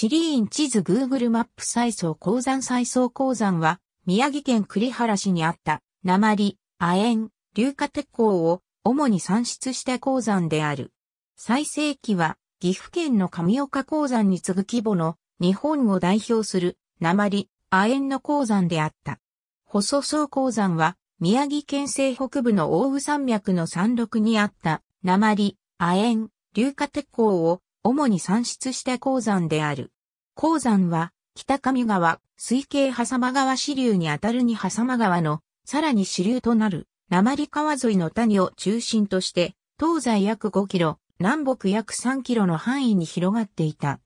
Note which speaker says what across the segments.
Speaker 1: 地理院地図 Google マップ再層鉱山再層鉱山は、宮城県栗原市にあった、鉛、亜鉛、硫化鉄鉱を主に産出した鉱山である。最盛期は、岐阜県の上岡鉱山に次ぐ規模の日本を代表する鉛、亜鉛の鉱山であった。細層鉱山は、宮城県西北部の大宇山脈の山麓にあった鉛、亜鉛、硫化鉄鉱を主に産出した鉱山である。鉱山は、北上川、水系狭間川支流にあたるに狭間川の、さらに支流となる、鉛川沿いの谷を中心として、東西約5キロ、南北約3キロの範囲に広がっていた。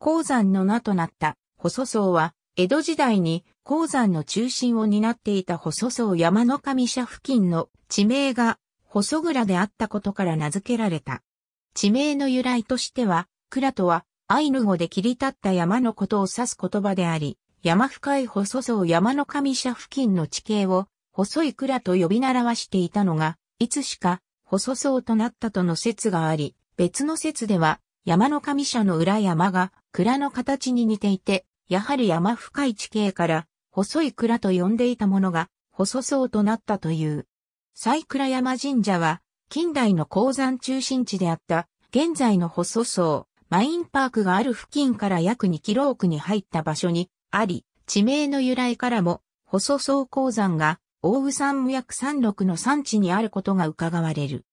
Speaker 1: 鉱山の名となった細層は、江戸時代に鉱山の中心を担っていた細層山の上社付近の地名が細蔵であったことから名付けられた。地名の由来としては、クラとは、アイヌ語で切り立った山のことを指す言葉であり、山深い細層山の上社付近の地形を、細い蔵と呼び習わしていたのが、いつしか、細層となったとの説があり、別の説では、山の上社の裏山が、蔵の形に似ていて、やはり山深い地形から、細い蔵と呼んでいたものが、細層となったという。西倉山神社は、近代の鉱山中心地であった現在の細層、マインパークがある付近から約2キロ奥に入った場所にあり、地名の由来からも、細層鉱山が大宇山無約山麓の山地にあることが伺われる。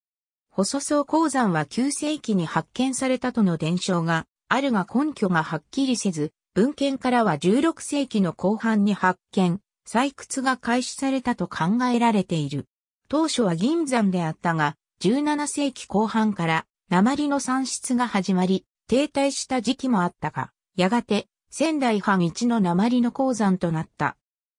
Speaker 1: 細層鉱山は9世紀に発見されたとの伝承があるが根拠がはっきりせず、文献からは16世紀の後半に発見、採掘が開始されたと考えられている。当初は銀山であったが、17世紀後半から鉛の産出が始まり、停滞した時期もあったが、やがて仙台藩一の鉛の鉱山となった。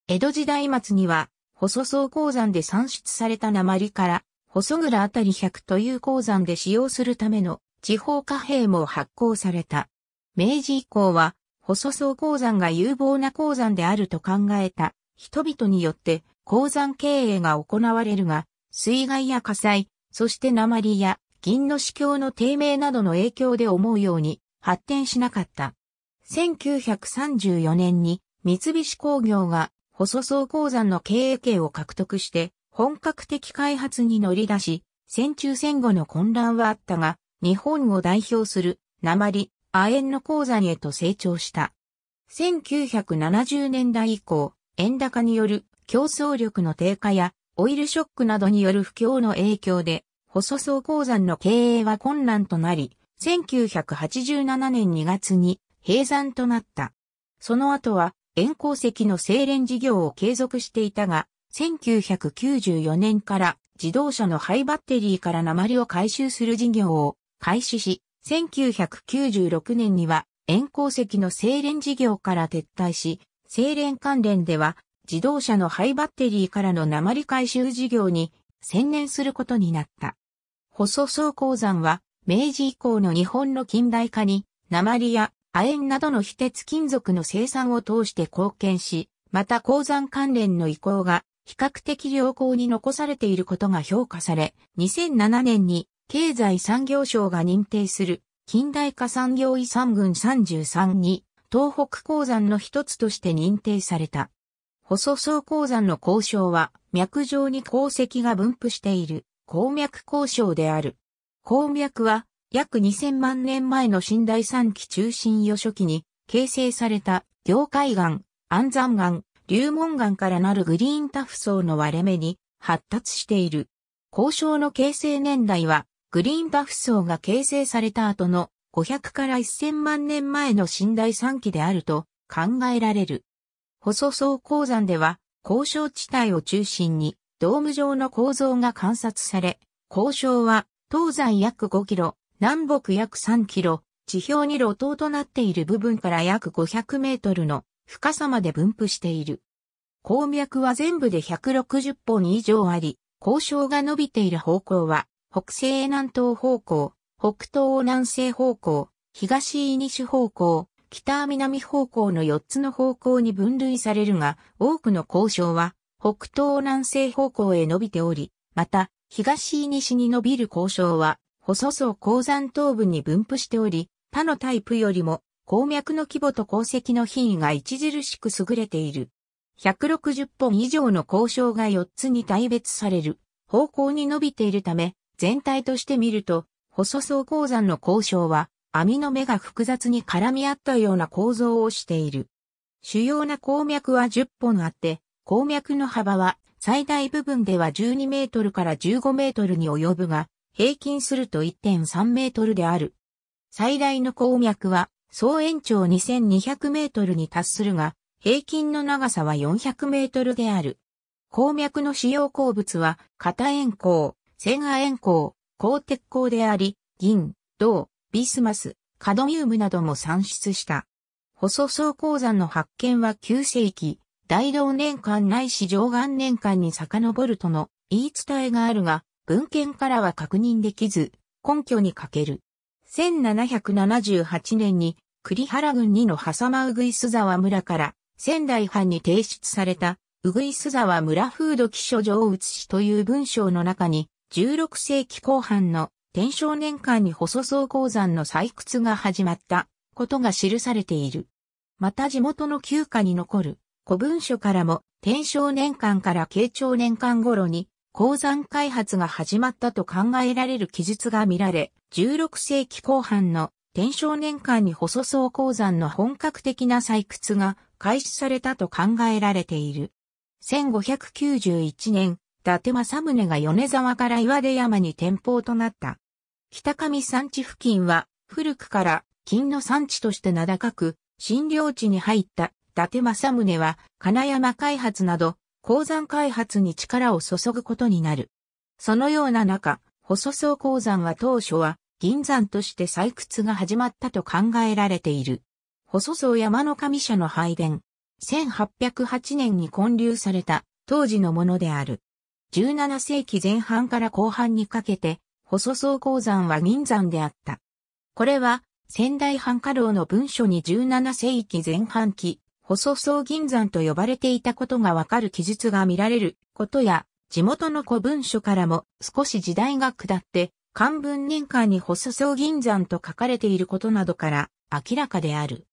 Speaker 1: 江戸時代末には、細層鉱山で産出された鉛から、細倉あたり100という鉱山で使用するための地方貨幣も発行された。明治以降は、細層鉱山が有望な鉱山であると考えた人々によって鉱山経営が行われるが、水害や火災、そして鉛や銀の市況の低迷などの影響で思うように発展しなかった。1934年に三菱工業が細層鉱山の経営権を獲得して本格的開発に乗り出し、戦中戦後の混乱はあったが、日本を代表する鉛、亜鉛の鉱山へと成長した。1970年代以降、円高による競争力の低下やオイルショックなどによる不況の影響で、細層鉱山の経営は困難となり、1987年2月に閉山となった。その後は、円鉱石の精錬事業を継続していたが、1994年から自動車のハイバッテリーから鉛を回収する事業を開始し、1996年には円鉱石の精錬事業から撤退し、精錬関連では自動車の廃バッテリーからの鉛回収事業に専念することになった。細装鉱山は明治以降の日本の近代化に鉛や亜鉛などの非鉄金属の生産を通して貢献し、また鉱山関連の移行が比較的良好に残されていることが評価され、2007年に経済産業省が認定する近代化産業遺産群33に東北鉱山の一つとして認定された。細層鉱山の鉱床は、脈状に鉱石が分布している、鉱脈鉱床である。鉱脈は、約2000万年前の新大三期中心予初期に、形成された、凝灰岩、安山岩、流門岩からなるグリーンタフ層の割れ目に、発達している。鉱床の形成年代は、グリーンタフ層が形成された後の500から1000万年前の新大三期であると考えられる。細層鉱山では、交渉地帯を中心に、ドーム状の構造が観察され、交渉は、東西約5キロ、南北約3キロ、地表に路頭となっている部分から約500メートルの深さまで分布している。鉱脈は全部で160本以上あり、交渉が伸びている方向は、北西南東方向、北東南西方向、東西西方向、北南方向の4つの方向に分類されるが、多くの交渉は北東南西方向へ伸びており、また、東西に伸びる交渉は、細層鉱山東部に分布しており、他のタイプよりも、鉱脈の規模と鉱石の品位が著しく優れている。160本以上の交渉が4つに大別される方向に伸びているため、全体として見ると、細層鉱山の交渉は、網の目が複雑に絡み合ったような構造をしている。主要な鉱脈は10本あって、鉱脈の幅は最大部分では12メートルから15メートルに及ぶが、平均すると1.3メートルである。最大の鉱脈は総延長2200メートルに達するが、平均の長さは400メートルである。鉱脈の主要鉱物は、型塩鉱、線亜塩鉱、鉱鉄鉱であり、銀、銅、ビスマス、カドミウムなども産出した。細層鉱山の発見は9世紀、大同年間ないし上岸年間に遡るとの言い伝えがあるが、文献からは確認できず、根拠に欠ける。1778年に栗原郡2の狭間うぐいす沢村から仙台藩に提出されたうぐいす沢村風土記書上写しという文章の中に16世紀後半の天正年間に細層鉱山の採掘が始まったことが記されている。また地元の旧家に残る古文書からも天正年間から慶長年間頃に鉱山開発が始まったと考えられる記述が見られ、16世紀後半の天正年間に細層鉱山の本格的な採掘が開始されたと考えられている。1591年、伊達政宗が米沢から岩出山に転校となった北上山地付近は古くから金の産地として名高く、新領地に入った伊達政宗は金山開発など鉱山開発に力を注ぐことになる。そのような中、細層鉱山は当初は銀山として採掘が始まったと考えられている。細層山の神社の拝殿、1808年に建立された当時のものである。17世紀前半から後半にかけて細総鉱山は銀山であった。これは、仙台藩家老の文書に17世紀前半期、細総銀山と呼ばれていたことがわかる記述が見られることや、地元の古文書からも少し時代が下って、漢文年間に細総銀山と書かれていることなどから明らかである。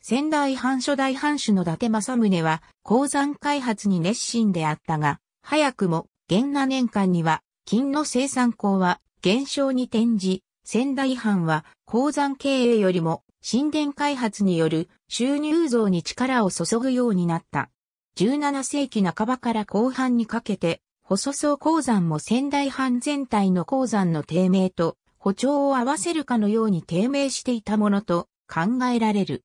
Speaker 1: 仙台藩初代藩主の伊達政宗は鉱山開発に熱心であったが、早くも元那年間には金の生産工は減少に転じ、仙台藩は鉱山経営よりも神殿開発による収入増に力を注ぐようになった。17世紀半ばから後半にかけて、細層鉱山も仙台藩全体の鉱山の低迷と歩調を合わせるかのように低迷していたものと考えられる。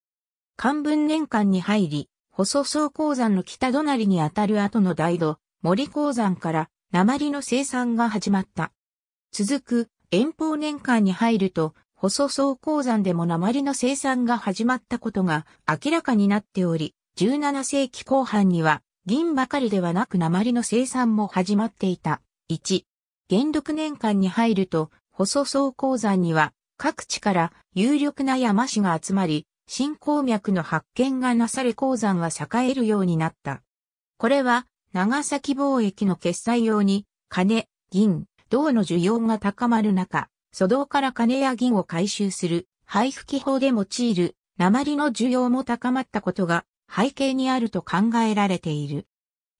Speaker 1: 漢文年間に入り、細層鉱山の北隣にあたる後の大土、森鉱山から鉛の生産が始まった。続く遠方年間に入ると、細層鉱山でも鉛の生産が始まったことが明らかになっており、17世紀後半には銀ばかりではなく鉛の生産も始まっていた。1、元禄年間に入ると、細層鉱山には各地から有力な山市が集まり、新鉱脈の発見がなされ鉱山は栄えるようになった。これは長崎貿易の決済用に金、銀、銅の需要が高まる中、粗銅から金や銀を回収する配布機法で用いる鉛の需要も高まったことが背景にあると考えられている。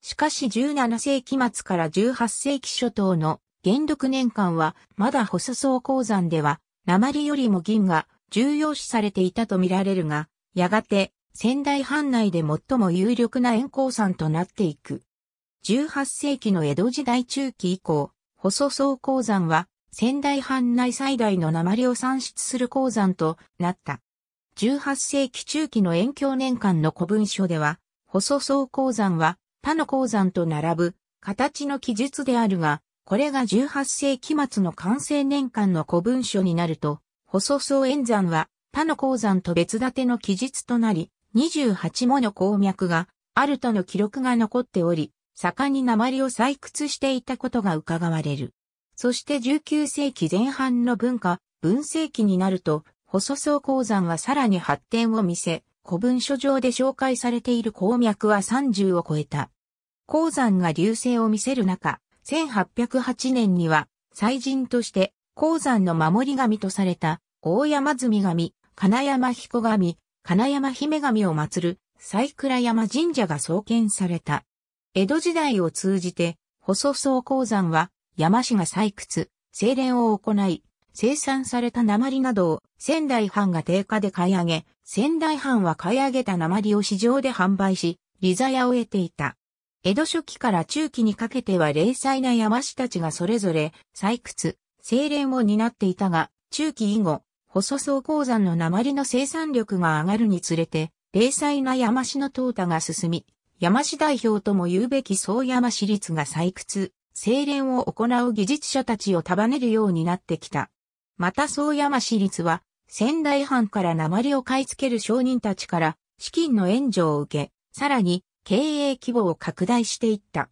Speaker 1: しかし17世紀末から18世紀初頭の元禄年間はまだ細層鉱山では鉛よりも銀が重要視されていたとみられるが、やがて仙台藩内で最も有力な円鉱山となっていく。18世紀の江戸時代中期以降、細層鉱山は、仙台藩内最大の鉛を産出する鉱山となった。18世紀中期の延響年間の古文書では、細層鉱山は他の鉱山と並ぶ形の記述であるが、これが18世紀末の完成年間の古文書になると、細層円山は他の鉱山と別立ての記述となり、28もの鉱脈があるとの記録が残っており、盛んに鉛を採掘していたことが伺われる。そして19世紀前半の文化、文世紀になると、細層鉱山はさらに発展を見せ、古文書上で紹介されている鉱脈は30を超えた。鉱山が流星を見せる中、1808年には、祭神として鉱山の守り神とされた、大山積神、金山彦神、金山姫神を祀る、西倉山神社が創建された。江戸時代を通じて、細草鉱山は、山市が採掘、精錬を行い、生産された鉛などを仙台藩が定価で買い上げ、仙台藩は買い上げた鉛を市場で販売し、利ザヤを得ていた。江戸初期から中期にかけては冷細な山氏たちがそれぞれ採掘、精錬を担っていたが、中期以後、細草鉱山の鉛の生産力が上がるにつれて、冷細な山氏の淘汰が進み、山市代表とも言うべき総山市立が採掘、精錬を行う技術者たちを束ねるようになってきた。また総山市立は、仙台藩から鉛を買い付ける商人たちから資金の援助を受け、さらに経営規模を拡大していった。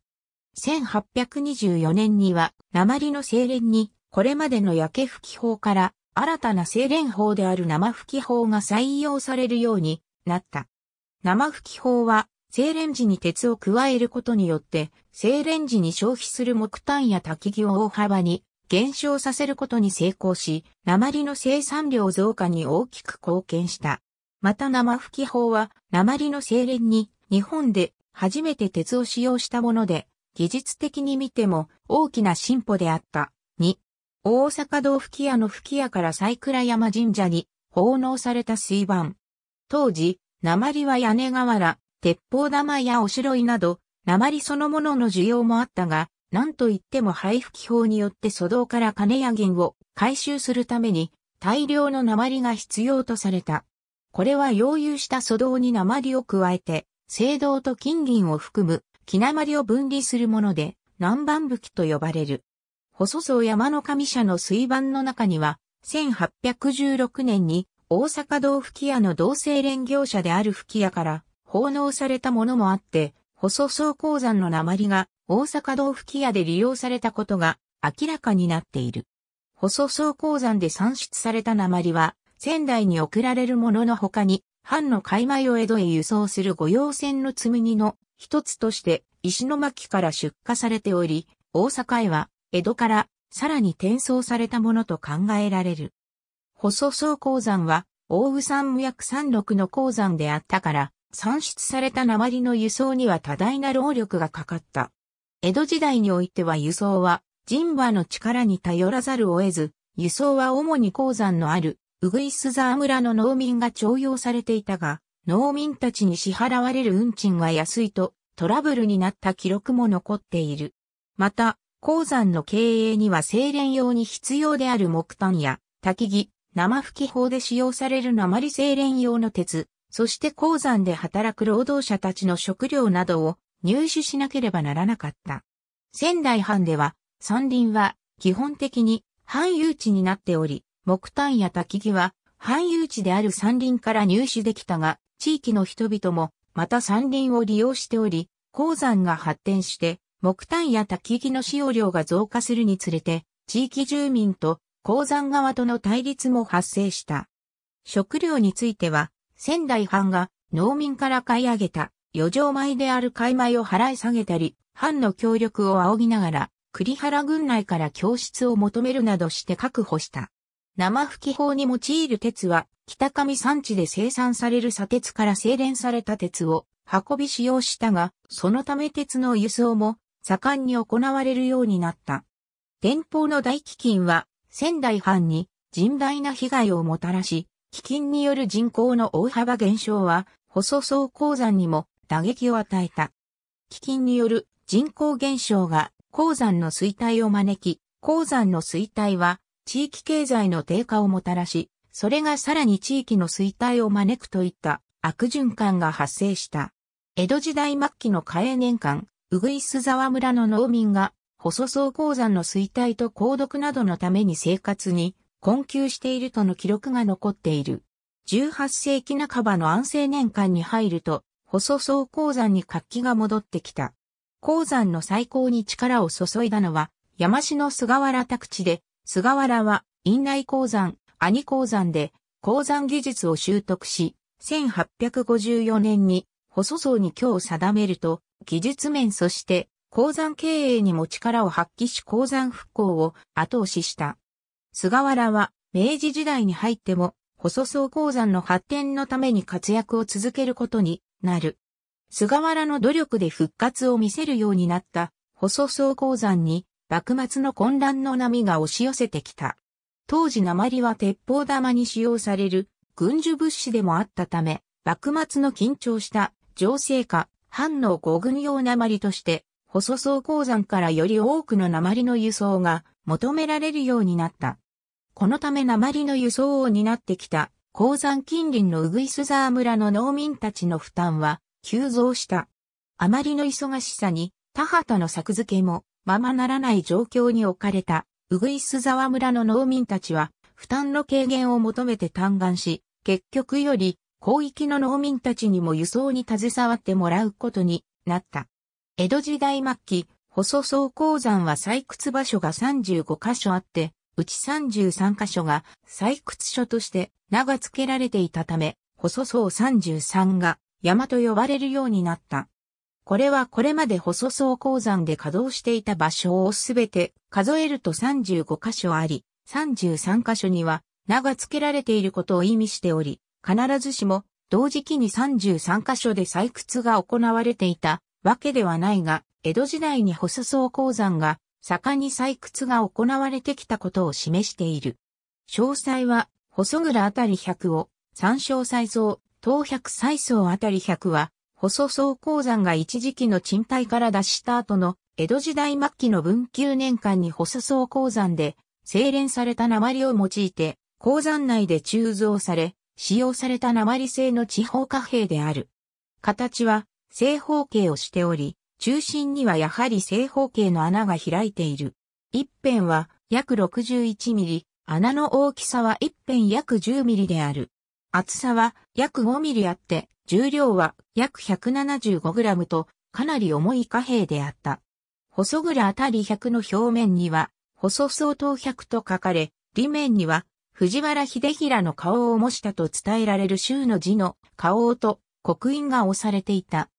Speaker 1: 1824年には鉛の精錬にこれまでの焼け吹き法から新たな精錬法である生吹き法が採用されるようになった。生吹き法は精錬時に鉄を加えることによって、精錬時に消費する木炭や焚木を大幅に減少させることに成功し、鉛の生産量増加に大きく貢献した。また生吹き法は、鉛の精錬に日本で初めて鉄を使用したもので、技術的に見ても大きな進歩であった。2、大阪道吹屋の吹き屋から西倉山神社に奉納された水盤。当時、鉛は屋根瓦、鉄砲玉やおしろいなど、鉛そのものの需要もあったが、なんといっても配布機法によって粗銅から金や銀を回収するために大量の鉛が必要とされた。これは溶融した粗銅に鉛を加えて、青銅と金銀を含む木鉛を分離するもので、南蛮武器と呼ばれる。細層山の神社の水盤の中には、1816年に大阪道吹屋の同性連業者である吹屋から奉納されたものもあって、細総鉱山の鉛が大阪道吹屋で利用されたことが明らかになっている。細総鉱山で産出された鉛は、仙台に送られるものの他に、藩の海米を江戸へ輸送する御用船の積み荷の一つとして石巻から出荷されており、大阪へは江戸からさらに転送されたものと考えられる。細総鉱山は、大宇山無薬山麓の鉱山であったから、産出された鉛の輸送には多大な労力がかかった。江戸時代においては輸送は人馬の力に頼らざるを得ず、輸送は主に鉱山のある、ウグイスザ村の農民が徴用されていたが、農民たちに支払われる運賃は安いとトラブルになった記録も残っている。また、鉱山の経営には精錬用に必要である木炭や、焚き木、生吹き法で使用される鉛精錬用の鉄、そして鉱山で働く労働者たちの食料などを入手しなければならなかった。仙台藩では、山林は基本的に藩有地になっており、木炭や焚木は藩有地である山林から入手できたが、地域の人々もまた山林を利用しており、鉱山が発展して木炭や焚木の使用量が増加するにつれて、地域住民と鉱山側との対立も発生した。食料については、仙台藩が農民から買い上げた余剰米である買い米を払い下げたり、藩の協力を仰ぎながら、栗原軍内から教室を求めるなどして確保した。生吹き法に用いる鉄は、北上山地で生産される砂鉄から精錬された鉄を運び使用したが、そのため鉄の輸送も盛んに行われるようになった。天保の大飢饉は仙台藩に甚大な被害をもたらし、飢饉による人口の大幅減少は、細層鉱山にも打撃を与えた。飢饉による人口減少が鉱山の衰退を招き、鉱山の衰退は地域経済の低下をもたらし、それがさらに地域の衰退を招くといった悪循環が発生した。江戸時代末期の嘉永年間、うぐいす沢村の農民が、細層鉱山の衰退と鉱毒などのために生活に困窮しているとの記録が残っている。18世紀半ばの安政年間に入ると、細層鉱山に活気が戻ってきた。鉱山の再興に力を注いだのは、山市の菅原宅地で、菅原は院内鉱山、兄鉱山で鉱山技術を習得し、1854年に細層に今日定めると、技術面そして鉱山経営にも力を発揮し鉱山復興を後押しした。菅原は明治時代に入っても細層鉱山の発展のために活躍を続けることになる。菅原の努力で復活を見せるようになった細層鉱山に幕末の混乱の波が押し寄せてきた。当時鉛は鉄砲玉に使用される軍需物資でもあったため、幕末の緊張した情勢下、反応五軍用鉛として、細層鉱山からより多くの鉛の輸送が求められるようになった。このため鉛の輸送を担ってきた鉱山近隣のウグイスザー村の農民たちの負担は急増した。あまりの忙しさに田畑の作付けもままならない状況に置かれたウグイスザワ村の農民たちは負担の軽減を求めて嘆願し、結局より広域の農民たちにも輸送に携わってもらうことになった。江戸時代末期、細層鉱山は採掘場所が35カ所あって、うち33箇所が採掘所として名が付けられていたため、細層33が山と呼ばれるようになった。これはこれまで細層鉱山で稼働していた場所をすべて数えると35箇所あり、33箇所には名が付けられていることを意味しており、必ずしも同時期に33箇所で採掘が行われていたわけではないが、江戸時代に細層鉱山が盛んに採掘が行われてきたことを示している。詳細は、細倉あたり100を、参照再造、東百再層あたり100は、細層鉱山が一時期の賃貸から脱した後の、江戸時代末期の文久年間に細層鉱山で、精錬された鉛を用いて、鉱山内で鋳造され、使用された鉛製の地方貨幣である。形は、正方形をしており、中心にはやはり正方形の穴が開いている。一辺は約61ミリ、穴の大きさは一辺約10ミリである。厚さは約5ミリあって、重量は約175グラムとかなり重い貨幣であった。細倉あたり100の表面には、細相当100と書かれ、裏面には藤原秀平の顔を模したと伝えられる州の字の顔と刻印が押されていた。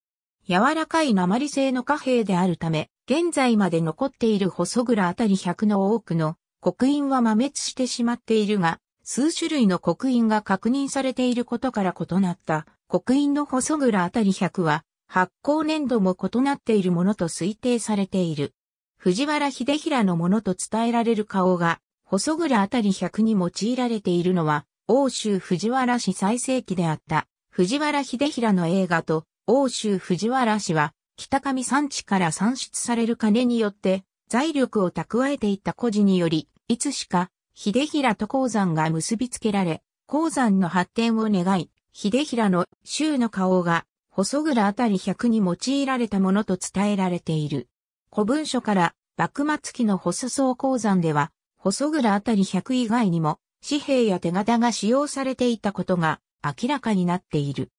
Speaker 1: 柔らかい鉛製の貨幣であるため、現在まで残っている細倉あたり100の多くの刻印は摩滅してしまっているが、数種類の刻印が確認されていることから異なった刻印の細倉あたり100は発行年度も異なっているものと推定されている。藤原秀平のものと伝えられる顔が細倉あたり100に用いられているのは欧州藤原氏最盛期であった藤原秀平の映画と欧州藤原氏は、北上山地から産出される金によって、財力を蓄えていた孤児により、いつしか、秀平と鉱山が結びつけられ、鉱山の発展を願い、秀平の州の顔が、細倉あたり100に用いられたものと伝えられている。古文書から、幕末期の細層鉱山では、細倉あたり100以外にも、紙幣や手形が使用されていたことが明らかになっている。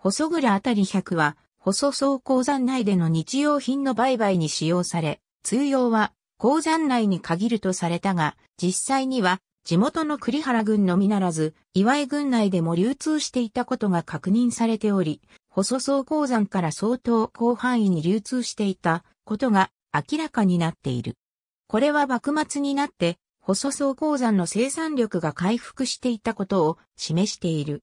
Speaker 1: 細倉あたり100は、細倉鉱山内での日用品の売買に使用され、通用は鉱山内に限るとされたが、実際には地元の栗原郡のみならず、岩井郡内でも流通していたことが確認されており、細倉鉱山から相当広範囲に流通していたことが明らかになっている。これは幕末になって、細倉鉱山の生産力が回復していたことを示している。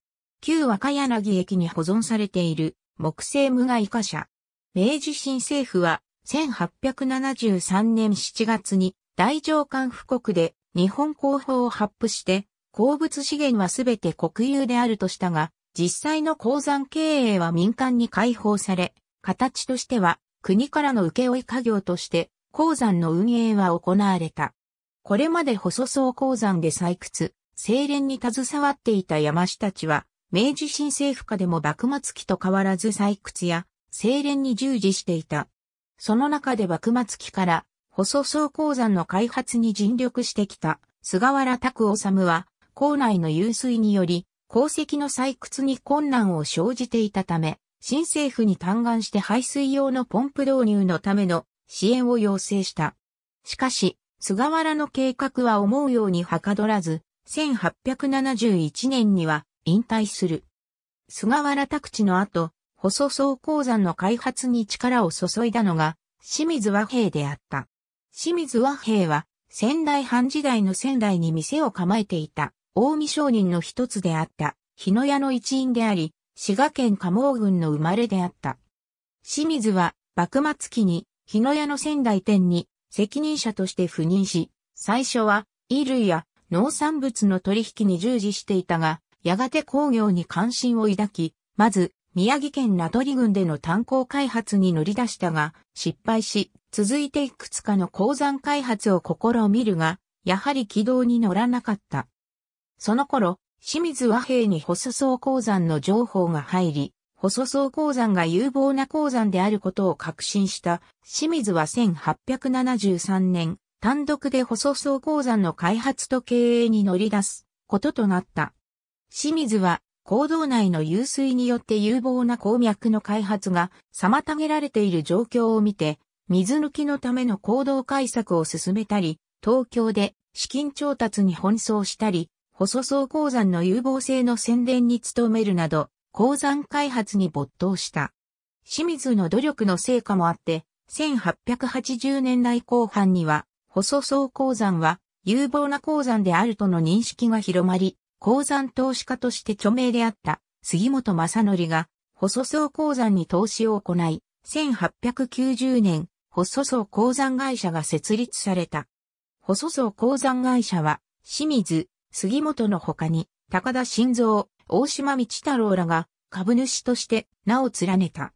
Speaker 1: 旧若柳駅に保存されている木製無害貨車。明治新政府は1873年7月に大上官布告で日本広報を発布して鉱物資源はすべて国有であるとしたが実際の鉱山経営は民間に開放され形としては国からの請負家業として鉱山の運営は行われた。これまで細層鉱山で採掘、精錬に携わっていた山下たちは、明治新政府下でも幕末期と変わらず採掘や精錬に従事していた。その中で幕末期から細層鉱山の開発に尽力してきた菅原拓治は、校内の湧水により、鉱石の採掘に困難を生じていたため、新政府に嘆願して排水用のポンプ導入のための支援を要請した。しかし、菅原の計画は思うようにはかどらず、1871年には引退する。菅原拓地の後、細層鉱山の開発に力を注いだのが、清水和平であった。清水和平は、仙台藩時代の仙台に店を構えていた、近江商人の一つであった、日野屋の一員であり、滋賀県加茂郡の生まれであった。清水は、幕末期に、日野屋の仙台店に、責任者として赴任し、最初は、衣類や農産物の取引に従事していたが、やがて工業に関心を抱き、まず、宮城県名取郡での炭鉱開発に乗り出したが、失敗し、続いていくつかの鉱山開発を試みるが、やはり軌道に乗らなかった。その頃、清水和平に細層鉱山の情報が入り、細層鉱山が有望な鉱山であることを確信した清水は1873年、単独で細層鉱山の開発と経営に乗り出すこととなった。清水は、坑道内の湧水によって有望な鉱脈の開発が妨げられている状況を見て、水抜きのための行動対策を進めたり、東京で資金調達に奔走したり、細層鉱山の有望性の宣伝に努めるなど、鉱山開発に没頭した。清水の努力の成果もあって、1880年代後半には、細層鉱山は有望な鉱山であるとの認識が広まり、鉱山投資家として著名であった杉本正則が、細層鉱山に投資を行い、1890年、細層鉱山会社が設立された。細層鉱山会社は、清水、杉本の他に、高田晋三、大島道太郎らが株主として名を連ねた。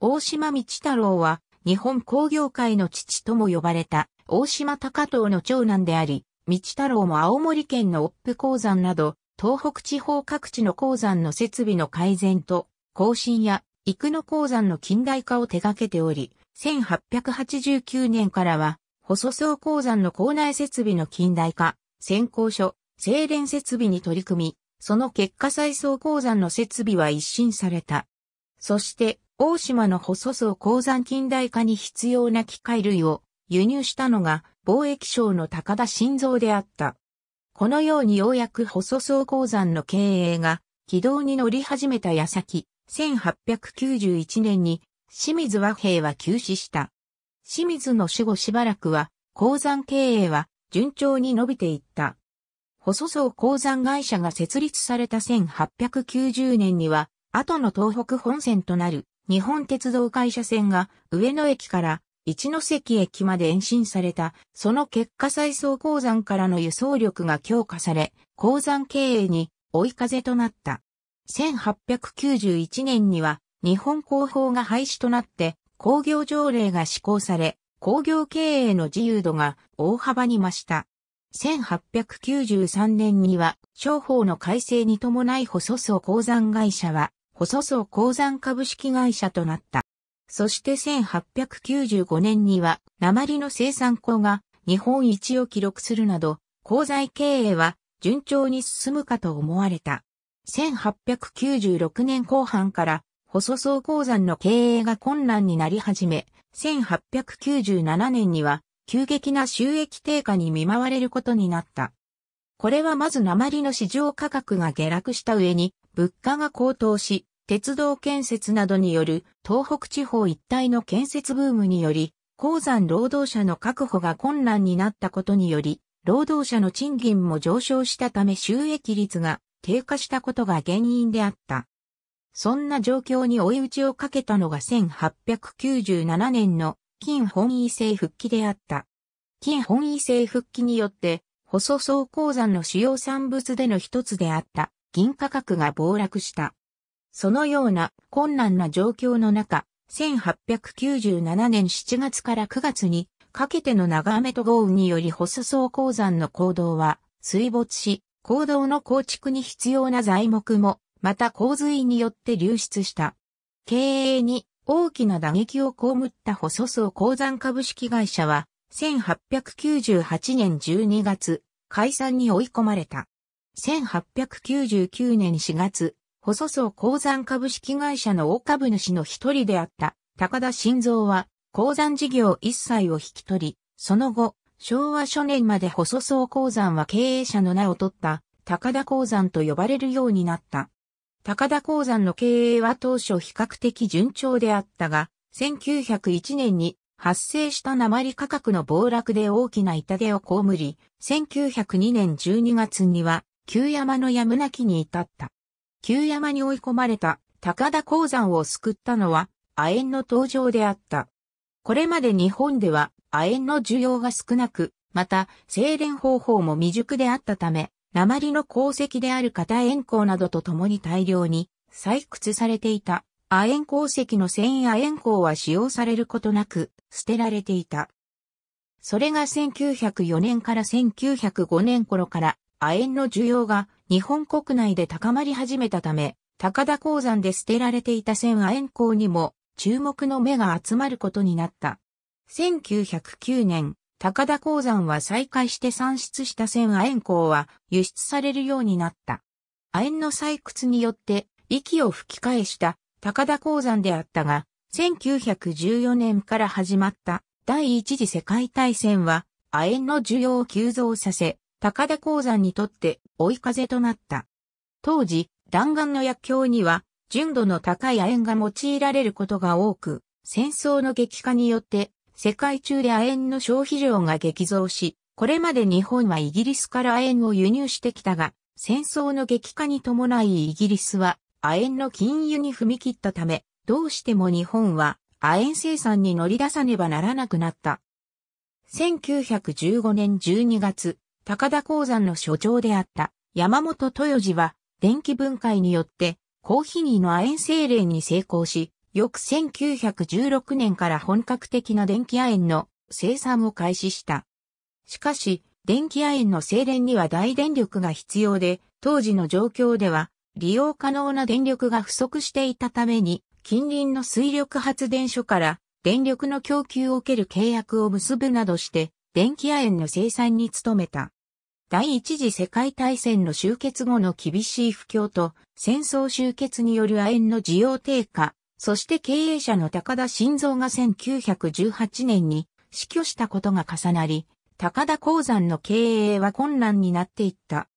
Speaker 1: 大島道太郎は日本工業界の父とも呼ばれた大島高藤の長男であり、道太郎も青森県のオップ鉱山など東北地方各地の鉱山の設備の改善と、更新や、幾野鉱山の近代化を手掛けており、1889年からは、細層鉱山の校内設備の近代化、先行所、精錬設備に取り組み、その結果再層鉱山の設備は一新された。そして、大島の細層鉱山近代化に必要な機械類を輸入したのが貿易省の高田晋三であった。このようにようやく細層鉱山の経営が軌道に乗り始めた矢先、1891年に清水和平は休止した。清水の死後しばらくは鉱山経営は順調に伸びていった。細層鉱山会社が設立された1890年には、後の東北本線となる日本鉄道会社線が上野駅から一ノ関駅まで延伸された、その結果再送鉱山からの輸送力が強化され、鉱山経営に追い風となった。1891年には日本工法が廃止となって工業条例が施行され、工業経営の自由度が大幅に増した。1893年には商法の改正に伴い細層鉱山会社は細層鉱山株式会社となった。そして1895年には鉛の生産港が日本一を記録するなど、鉱材経営は順調に進むかと思われた。1896年後半から細層鉱山の経営が困難になり始め、1897年には急激な収益低下に見舞われることになった。これはまず鉛の市場価格が下落した上に物価が高騰し、鉄道建設などによる東北地方一帯の建設ブームにより、鉱山労働者の確保が困難になったことにより、労働者の賃金も上昇したため収益率が低下したことが原因であった。そんな状況に追い打ちをかけたのが1897年の金本位制復帰であった。金本位制復帰によって、細層鉱山の主要産物での一つであった銀価格が暴落した。そのような困難な状況の中、1897年7月から9月にかけての長雨と豪雨により細層鉱山の坑道は水没し、坑道の構築に必要な材木も、また洪水によって流出した。経営に大きな打撃を被った細層鉱山株式会社は、1898年12月、解散に追い込まれた。1899年4月、細層鉱山株式会社の大株主の一人であった高田晋三は鉱山事業一切を引き取り、その後、昭和初年まで細層鉱山は経営者の名を取った高田鉱山と呼ばれるようになった。高田鉱山の経営は当初比較的順調であったが、1901年に発生した鉛価格の暴落で大きな痛手を被り、1902年12月には、旧山の山むなきに至った。旧山に追い込まれた高田鉱山を救ったのは亜鉛の登場であった。これまで日本では亜鉛の需要が少なく、また精錬方法も未熟であったため、鉛の鉱石である型塩鉱などと共に大量に採掘されていた亜鉛鉱石の繊維亜鉛鉱は使用されることなく捨てられていた。それが1904年から1905年頃から亜鉛の需要が日本国内で高まり始めたため、高田鉱山で捨てられていた千亜鉛鉱にも注目の目が集まることになった。1909年、高田鉱山は再開して産出した千亜鉛鉱は輸出されるようになった。亜鉛の採掘によって息を吹き返した高田鉱山であったが、1914年から始まった第一次世界大戦は亜鉛の需要を急増させ、高田鉱山にとって追い風となった。当時、弾丸の薬莢には、純度の高い亜鉛が用いられることが多く、戦争の激化によって、世界中で亜鉛の消費量が激増し、これまで日本はイギリスから亜鉛を輸入してきたが、戦争の激化に伴いイギリスは亜鉛の禁輸に踏み切ったため、どうしても日本は亜鉛生産に乗り出さねばならなくなった。1915年12月、高田鉱山の所長であった山本豊次は電気分解によってコーヒニーの亜鉛精錬に成功し、翌1916年から本格的な電気亜鉛の生産を開始した。しかし、電気亜鉛の精錬には大電力が必要で、当時の状況では利用可能な電力が不足していたために、近隣の水力発電所から電力の供給を受ける契約を結ぶなどして、電気亜鉛の生産に努めた。第一次世界大戦の終結後の厳しい不況と戦争終結による亜鉛の需要低下、そして経営者の高田晋三が1918年に死去したことが重なり、高田鉱山の経営は困難になっていった。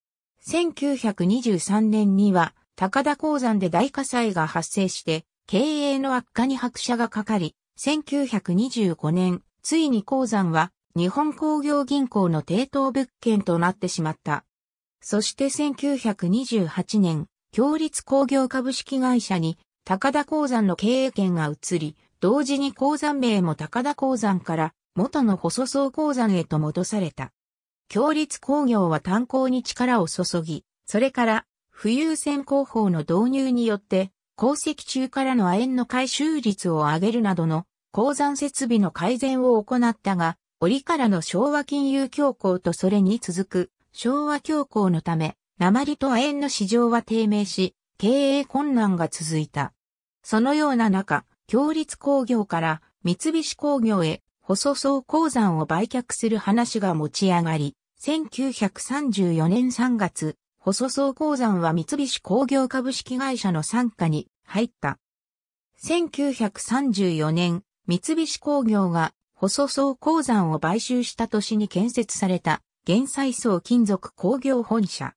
Speaker 1: 1923年には高田鉱山で大火災が発生して経営の悪化に拍車がかかり、1925年、ついに鉱山は日本工業銀行の抵当物件となってしまった。そして1928年、共立工業株式会社に高田鉱山の経営権が移り、同時に鉱山名も高田鉱山から元の細層鉱山へと戻された。共立工業は炭鉱に力を注ぎ、それから浮遊船工法の導入によって、鉱石中からの亜鉛の回収率を上げるなどの鉱山設備の改善を行ったが、折からの昭和金融恐慌とそれに続く昭和恐慌のため、鉛と亜鉛の市場は低迷し、経営困難が続いた。そのような中、強立工業から三菱工業へ細層鉱山を売却する話が持ち上がり、1934年3月、細層鉱山は三菱工業株式会社の傘下に入った。1934年、三菱工業が細層鉱山を買収した年に建設された、原彩層金属工業本社。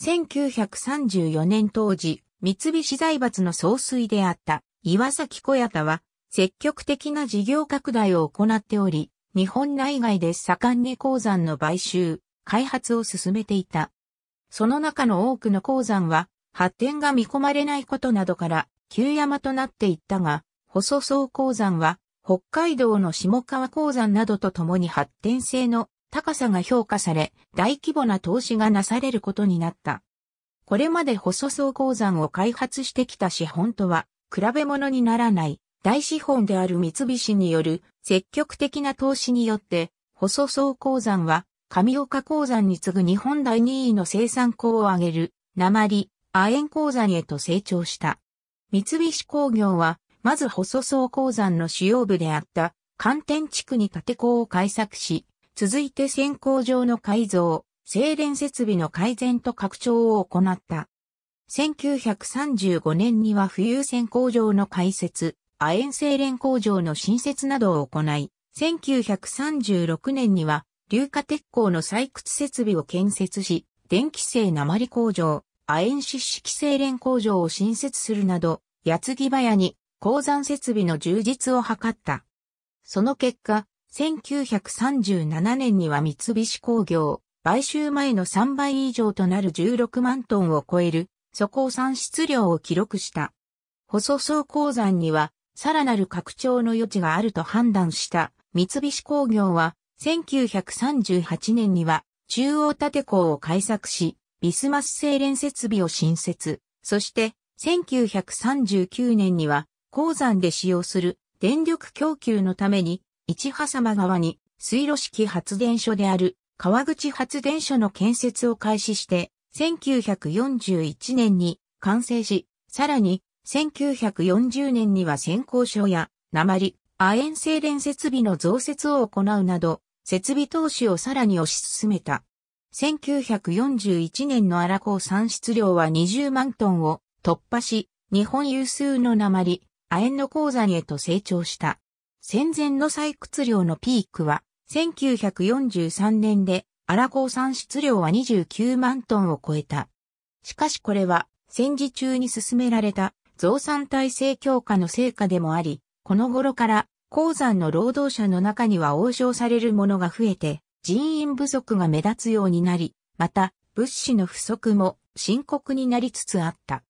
Speaker 1: 1934年当時、三菱財閥の総帥であった岩崎小谷は積極的な事業拡大を行っており、日本内外で盛んに鉱山の買収、開発を進めていた。その中の多くの鉱山は発展が見込まれないことなどから旧山となっていったが、細層鉱山は北海道の下川鉱山などとともに発展性の高さが評価され、大規模な投資がなされることになった。これまで細層鉱山を開発してきた資本とは比べ物にならない大資本である三菱による積極的な投資によって細層鉱山は上岡鉱山に次ぐ日本第2位の生産鉱を上げる鉛、亜鉛鉱山へと成長した。三菱工業はまず細層鉱山の主要部であった寒天地区に縦工を開削し、続いて先行上の改造、精錬設備の改善と拡張を行った。1935年には浮遊先行場の開設、亜鉛精錬工場の新設などを行い、1936年には硫化鉄鋼の採掘設備を建設し、電気製鉛工場、亜鉛湿式精錬工場を新設するなど、八木ぎ早に鉱山設備の充実を図った。その結果、1937年には三菱工業、買収前の3倍以上となる16万トンを超える、粗鉱産出量を記録した。細層鉱山には、さらなる拡張の余地があると判断した三菱工業は、1938年には中央建港を開削し、ビスマス精錬設備を新設、そして1939年には鉱山で使用する電力供給のために、市波様側に水路式発電所である川口発電所の建設を開始して、1941年に完成し、さらに1940年には先行所や鉛、亜鉛製錬設備の増設を行うなど、設備投資をさらに推し進めた。1941年の荒港産出量は20万トンを突破し、日本有数の鉛、亜鉛の鉱山へと成長した。戦前の採掘量のピークは、1943年で、荒鉱産出量は29万トンを超えた。しかしこれは、戦時中に進められた増産体制強化の成果でもあり、この頃から鉱山の労働者の中には応召されるものが増えて、人員不足が目立つようになり、また物資の不足も深刻になりつつあった。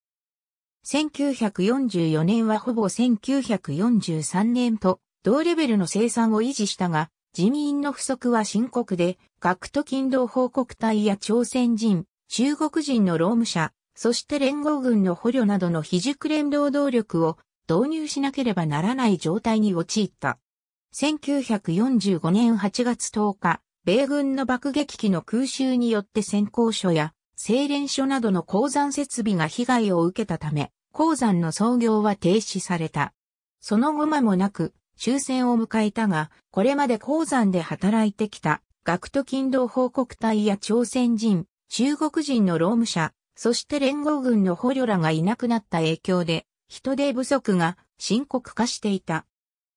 Speaker 1: 1944年はほぼ1943年と同レベルの生産を維持したが、人員の不足は深刻で、学徒勤労報告隊や朝鮮人、中国人の労務者、そして連合軍の捕虜などの非熟練労働力を導入しなければならない状態に陥った。1945年8月10日、米軍の爆撃機の空襲によって先行所や精錬所などの鉱山設備が被害を受けたため、鉱山の操業は停止された。その後間もなく終戦を迎えたが、これまで鉱山で働いてきた学徒勤労報告隊や朝鮮人、中国人の労務者、そして連合軍の捕虜らがいなくなった影響で、人手不足が深刻化していた。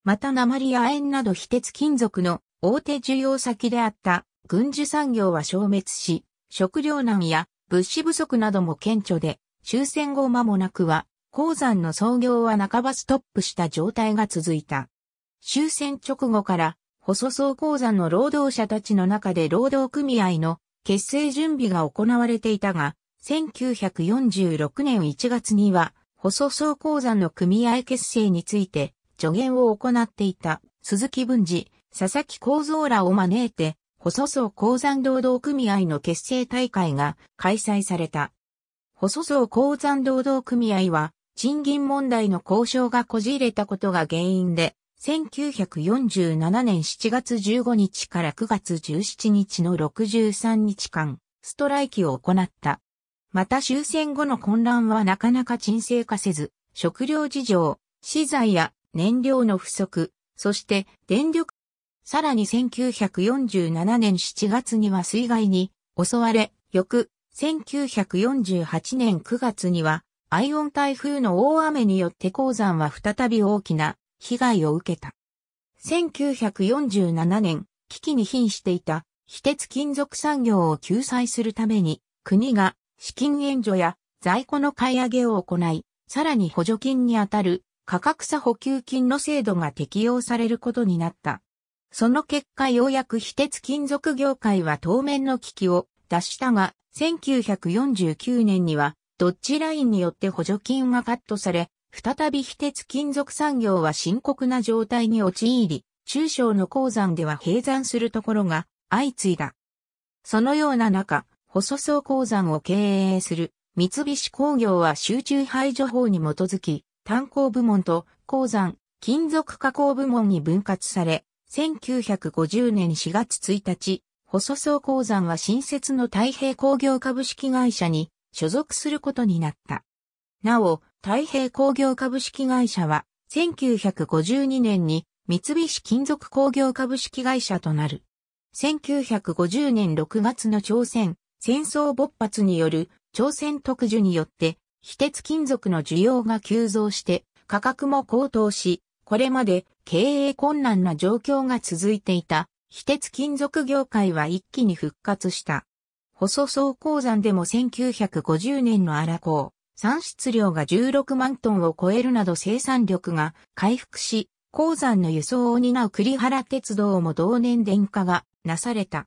Speaker 1: また鉛や鉛など非鉄金属の大手需要先であった軍需産業は消滅し、食糧難や物資不足なども顕著で、終戦後間もなくは、鉱山の操業は半ばストップした状態が続いた。終戦直後から、細層鉱山の労働者たちの中で労働組合の結成準備が行われていたが、1946年1月には、細層鉱山の組合結成について助言を行っていた鈴木文治、佐々木幸三らを招いて細層鉱山労働組合の結成大会が開催された。細層鉱山労働組合は、賃金問題の交渉がこじれたことが原因で、1947年7月15日から9月17日の63日間、ストライキを行った。また終戦後の混乱はなかなか沈静化せず、食料事情、資材や燃料の不足、そして電力さらに1947年7月には水害に襲われ、翌1948年9月にはアイオン台風の大雨によって鉱山は再び大きな被害を受けた。1947年、危機に瀕していた非鉄金属産業を救済するために国が資金援助や在庫の買い上げを行い、さらに補助金にあたる価格差補給金の制度が適用されることになった。その結果ようやく非鉄金属業界は当面の危機を脱したが、1949年にはドッジラインによって補助金がカットされ、再び非鉄金属産業は深刻な状態に陥り、中小の鉱山では閉山するところが相次いだ。そのような中、細層鉱山を経営する三菱工業は集中排除法に基づき、炭鉱部門と鉱山、金属加工部門に分割され、1950年4月1日、細層鉱山は新設の太平工業株式会社に所属することになった。なお、太平工業株式会社は、1952年に三菱金属工業株式会社となる。1950年6月の朝鮮戦争勃発による朝鮮特需によって、非鉄金属の需要が急増して、価格も高騰し、これまで経営困難な状況が続いていた、非鉄金属業界は一気に復活した。細層鉱山でも1950年の荒鉱、産出量が16万トンを超えるなど生産力が回復し、鉱山の輸送を担う栗原鉄道も同年電化がなされた。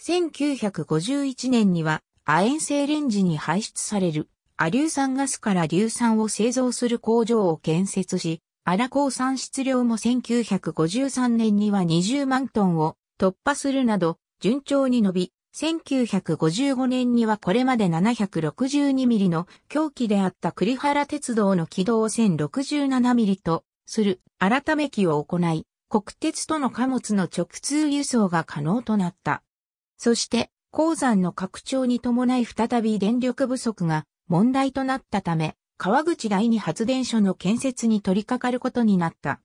Speaker 1: 1951年には亜鉛製レンジに排出されるア硫酸ガスから硫酸を製造する工場を建設し、荒鉱産出量も1953年には20万トンを突破するなど、順調に伸び、1955年にはこれまで762ミリの狂気であった栗原鉄道の軌道を1067ミリとする改め機を行い、国鉄との貨物の直通輸送が可能となった。そして、鉱山の拡張に伴い再び電力不足が問題となったため、川口第二発電所の建設に取り掛かることになった。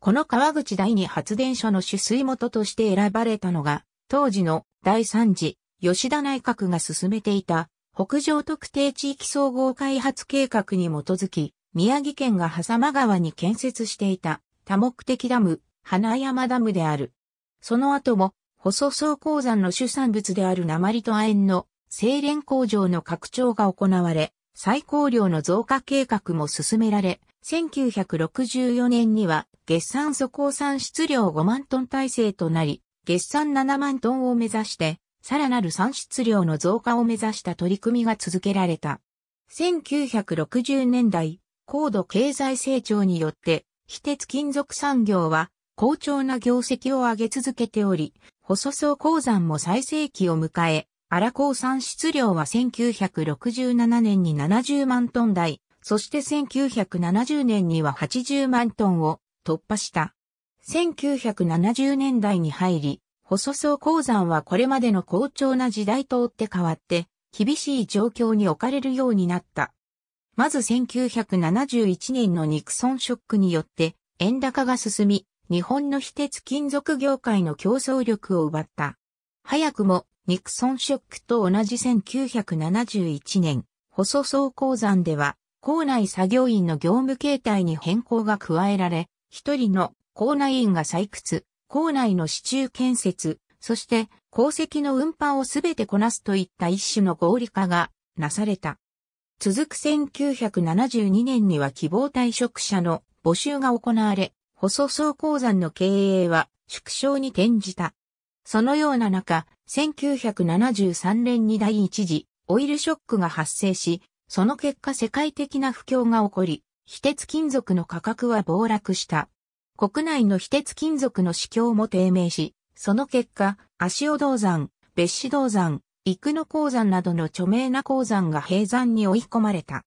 Speaker 1: この川口第二発電所の取水元として選ばれたのが、当時の第三次吉田内閣が進めていた北上特定地域総合開発計画に基づき、宮城県が狭間川に建設していた多目的ダム、花山ダムである。その後も、細層鉱山の主産物である鉛と亜鉛の精錬工場の拡張が行われ、最高量の増加計画も進められ、1964年には月産素鉱産出量5万トン体制となり、月産7万トンを目指して、さらなる産出量の増加を目指した取り組みが続けられた。1960年代、高度経済成長によって、非鉄金属産業は好調な業績を上げ続けており、細層鉱山も最盛期を迎え、荒ー産出量は1967年に70万トン台、そして1970年には80万トンを突破した。1970年代に入り、細層鉱山はこれまでの好調な時代と追って変わって、厳しい状況に置かれるようになった。まず1971年のニクソンショックによって、円高が進み、日本の非鉄金属業界の競争力を奪った。早くもニクソンショックと同じ1971年、細総鉱山では、校内作業員の業務形態に変更が加えられ、一人の校内員が採掘、校内の支柱建設、そして鉱石の運搬をすべてこなすといった一種の合理化がなされた。続く1972年には希望退職者の募集が行われ、細総鉱山の経営は縮小に転じた。そのような中、1973年に第一次オイルショックが発生し、その結果世界的な不況が起こり、非鉄金属の価格は暴落した。国内の非鉄金属の市況も低迷し、その結果、足尾銅山、別子銅山、幾野鉱山などの著名な鉱山が閉山に追い込まれた。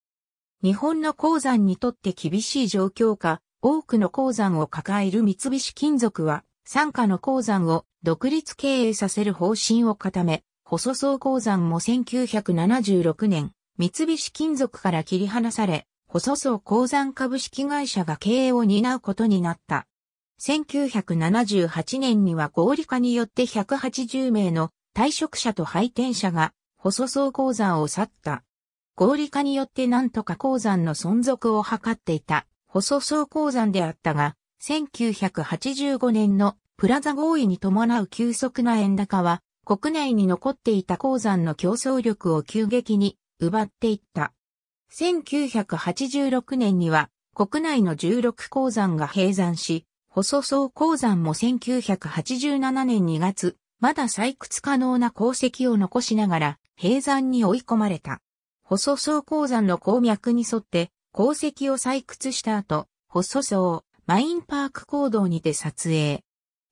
Speaker 1: 日本の鉱山にとって厳しい状況下、多くの鉱山を抱える三菱金属は、傘下の鉱山を独立経営させる方針を固め、細総鉱山も1976年、三菱金属から切り離され、細総鉱山株式会社が経営を担うことになった。1978年には合理化によって180名の退職者と配転者が細総鉱山を去った。合理化によって何とか鉱山の存続を図っていた細総鉱山であったが、1985年のプラザ合意に伴う急速な円高は、国内に残っていた鉱山の競争力を急激に奪っていった。1986年には国内の16鉱山が閉山し、細層鉱山も1987年2月、まだ採掘可能な鉱石を残しながら閉山に追い込まれた。細層鉱山の鉱脈に沿って鉱石を採掘した後、細層マインパーク行動にて撮影。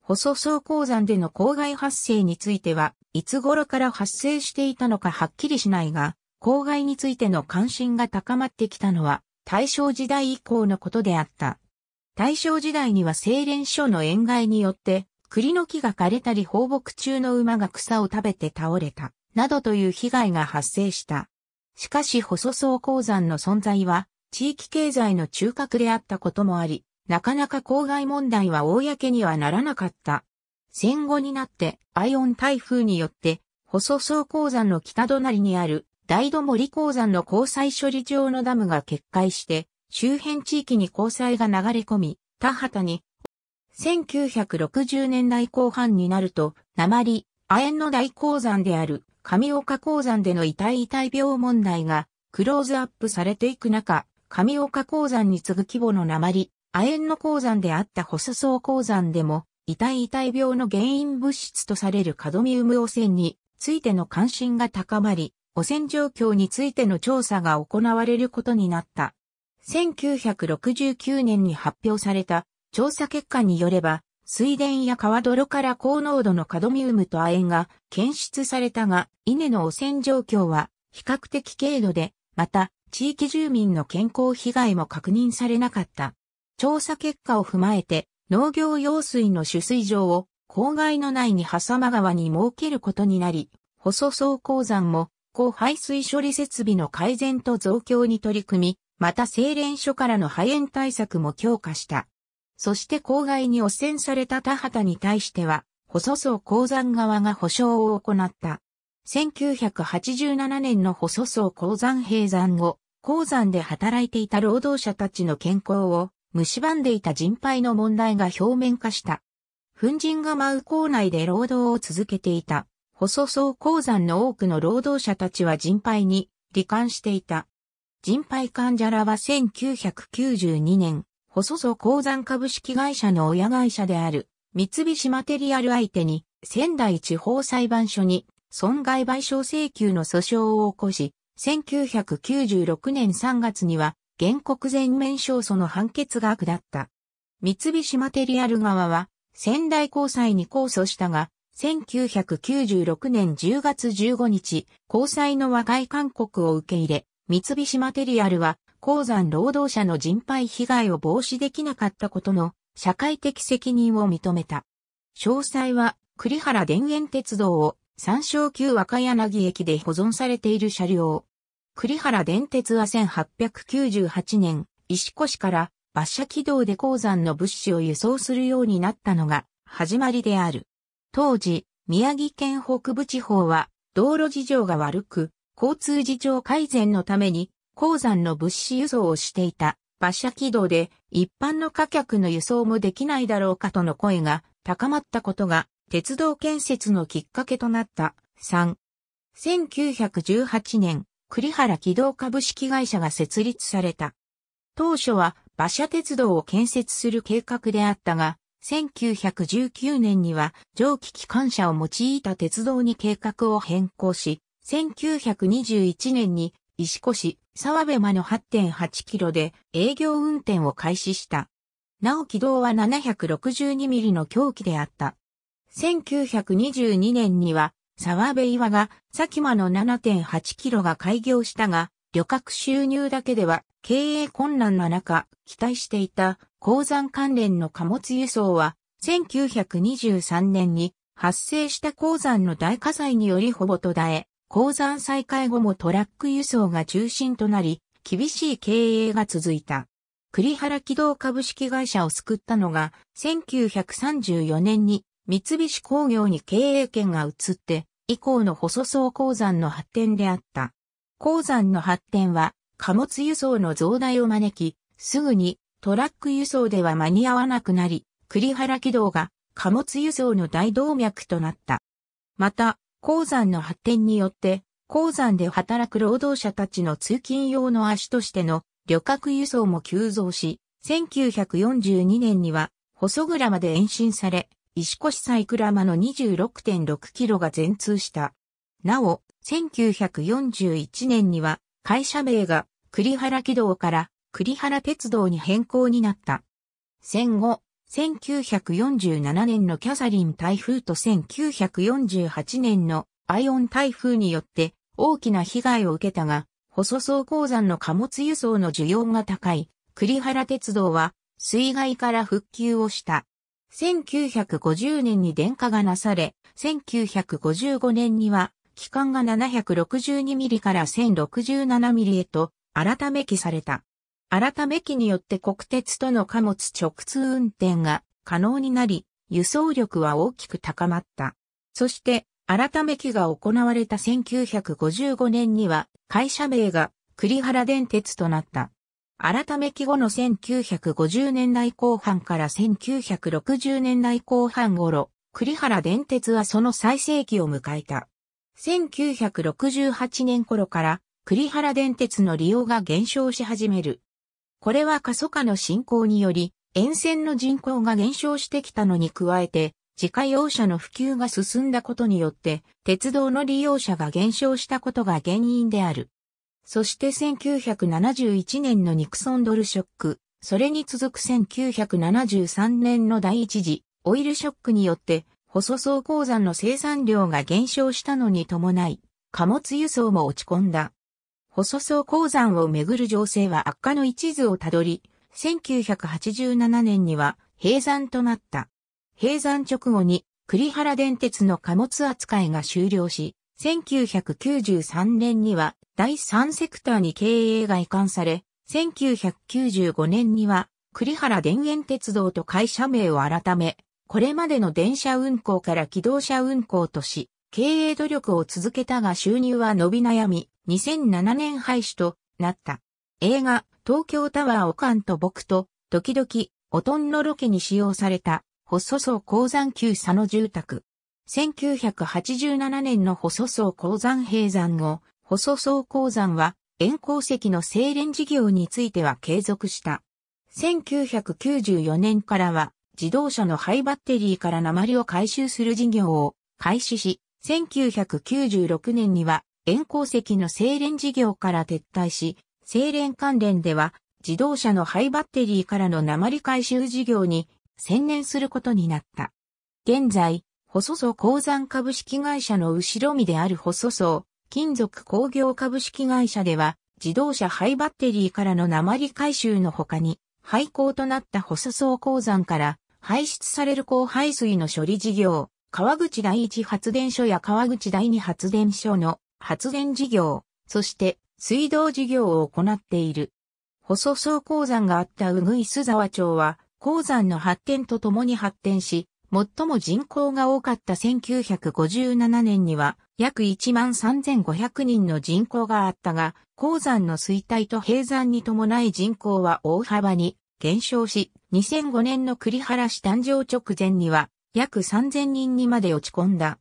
Speaker 1: 細層鉱山での公害発生については、いつ頃から発生していたのかはっきりしないが、公害についての関心が高まってきたのは、大正時代以降のことであった。大正時代には精錬所の塩害によって、栗の木が枯れたり放牧中の馬が草を食べて倒れた、などという被害が発生した。しかし細層鉱山の存在は、地域経済の中核であったこともあり、なかなか公害問題は公にはならなかった。戦後になってアイオン台風によって、細層鉱山の北隣にある大土森鉱山の鉱際処理場のダムが決壊して、周辺地域に鉱際が流れ込み、田畑に、1960年代後半になると、鉛、亜鉛の大鉱山である上岡鉱山での遺体遺体病問題がクローズアップされていく中、上岡鉱山に次ぐ規模の鉛、亜鉛の鉱山であったホスソウ鉱山でも、遺体遺体病の原因物質とされるカドミウム汚染についての関心が高まり、汚染状況についての調査が行われることになった。1969年に発表された調査結果によれば、水田や川泥から高濃度のカドミウムと亜鉛が検出されたが、稲の汚染状況は比較的軽度で、また地域住民の健康被害も確認されなかった。調査結果を踏まえて、農業用水の取水場を郊外の内に狭間川に設けることになり、細層鉱山も、高排水処理設備の改善と増強に取り組み、また精錬所からの肺炎対策も強化した。そして郊外に汚染された田畑に対しては、細層鉱山側が保証を行った。1987年の細層鉱山閉山後、鉱山で働いていた労働者たちの健康を蝕んでいた人肺の問題が表面化した。粉塵が舞う校内で労働を続けていた、細層鉱山の多くの労働者たちは人肺に罹患していた。人肺患者らは1992年、細層鉱山株式会社の親会社である、三菱マテリアル相手に、仙台地方裁判所に、損害賠償請求の訴訟を起こし、1996年3月には、原告全面勝訴の判決が下った。三菱マテリアル側は、仙台高裁に控訴したが、1996年10月15日、高裁の和解勧告を受け入れ、三菱マテリアルは、鉱山労働者の人敗被害を防止できなかったことの社会的責任を認めた。詳細は、栗原田園鉄道を三小旧若柳駅で保存されている車両。栗原電鉄は1898年、石越から馬車軌道で鉱山の物資を輸送するようになったのが始まりである。当時、宮城県北部地方は道路事情が悪く、交通事情改善のために鉱山の物資輸送をしていた馬車軌道で一般の貨客の輸送もできないだろうかとの声が高まったことが鉄道建設のきっかけとなった。3。1918年、栗原軌道株式会社が設立された。当初は馬車鉄道を建設する計画であったが、1919年には蒸気機関車を用いた鉄道に計画を変更し、1921年に石越沢部間の8.8キロで営業運転を開始した。なお軌道は762ミリの凶器であった。1922年には沢部岩が、佐喜間の7.8キロが開業したが、旅客収入だけでは経営困難な中、期待していた鉱山関連の貨物輸送は、1923年に発生した鉱山の大火災によりほぼ途絶え、鉱山再開後もトラック輸送が中心となり、厳しい経営が続いた。栗原機動株式会社を救ったのが、1934年に三菱工業に経営権が移って、以降の細層鉱山の発展であった。鉱山の発展は貨物輸送の増大を招き、すぐにトラック輸送では間に合わなくなり、栗原軌道が貨物輸送の大動脈となった。また、鉱山の発展によって、鉱山で働く労働者たちの通勤用の足としての旅客輸送も急増し、1942年には細倉まで延伸され、石越サイクラマの26.6キロが全通した。なお、1941年には会社名が栗原軌道から栗原鉄道に変更になった。戦後、1947年のキャサリン台風と1948年のアイオン台風によって大きな被害を受けたが、細層鉱山の貨物輸送の需要が高い栗原鉄道は水害から復旧をした。1950年に電化がなされ、1955年には、機関が7 6 2ミリから1 0 6 7ミリへと、改め機された。改め機によって国鉄との貨物直通運転が可能になり、輸送力は大きく高まった。そして、改め機が行われた1955年には、会社名が栗原電鉄となった。改め期後の1950年代後半から1960年代後半頃、栗原電鉄はその最盛期を迎えた。1968年頃から栗原電鉄の利用が減少し始める。これは過疎化の進行により、沿線の人口が減少してきたのに加えて、自家用車の普及が進んだことによって、鉄道の利用者が減少したことが原因である。そして1971年のニクソンドルショック、それに続く1973年の第一次オイルショックによって、細層鉱山の生産量が減少したのに伴い、貨物輸送も落ち込んだ。細層鉱山をめぐる情勢は悪化の一途をたどり、1987年には閉山となった。閉山直後に栗原電鉄の貨物扱いが終了し、1993年には第3セクターに経営が移管され、1995年には栗原田園鉄道と会社名を改め、これまでの電車運行から機動車運行とし、経営努力を続けたが収入は伸び悩み、2007年廃止となった。映画、東京タワーオカンと僕と、時々、おとんのロケに使用された、細層鉱山旧佐野住宅。1987年の細層鉱山閉山後、細総鉱山は、円鉱石の精錬事業については継続した。1994年からは、自動車のハイバッテリーから鉛を回収する事業を開始し、1996年には、円鉱石の精錬事業から撤退し、精錬関連では、自動車のハイバッテリーからの鉛回収事業に専念することになった。現在、細層鉱山株式会社の後ろ身である細層、金属工業株式会社では、自動車廃バッテリーからの鉛回収の他に、廃鉱となった細層鉱山から排出される鉱排水の処理事業、川口第一発電所や川口第二発電所の発電事業、そして水道事業を行っている。細層鉱山があったうぐいす沢町は、鉱山の発展とともに発展し、最も人口が多かった1957年には約1万3500人の人口があったが、鉱山の衰退と閉山に伴い人口は大幅に減少し、2005年の栗原市誕生直前には約3000人にまで落ち込んだ。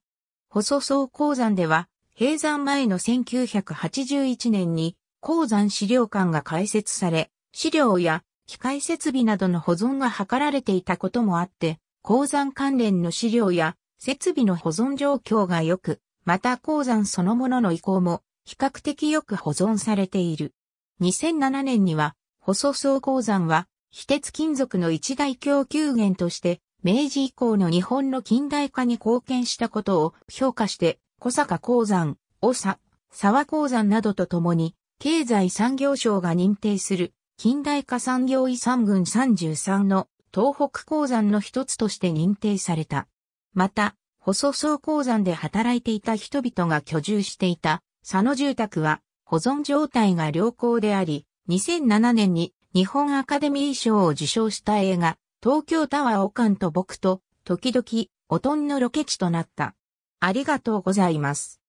Speaker 1: 細層鉱山では、閉山前の1981年に鉱山資料館が開設され、資料や機械設備などの保存が図られていたこともあって、鉱山関連の資料や設備の保存状況が良く、また鉱山そのものの遺構も比較的よく保存されている。2007年には、細層鉱山は、非鉄金属の一大供給源として、明治以降の日本の近代化に貢献したことを評価して、小坂鉱山、小佐、沢鉱山などとともに、経済産業省が認定する近代化産業遺産群33の東北鉱山の一つとして認定された。また、細層鉱山で働いていた人々が居住していた佐野住宅は保存状態が良好であり、2007年に日本アカデミー賞を受賞した映画、東京タワーオカンと僕と、時々、おとんのロケ地となった。ありがとうございます。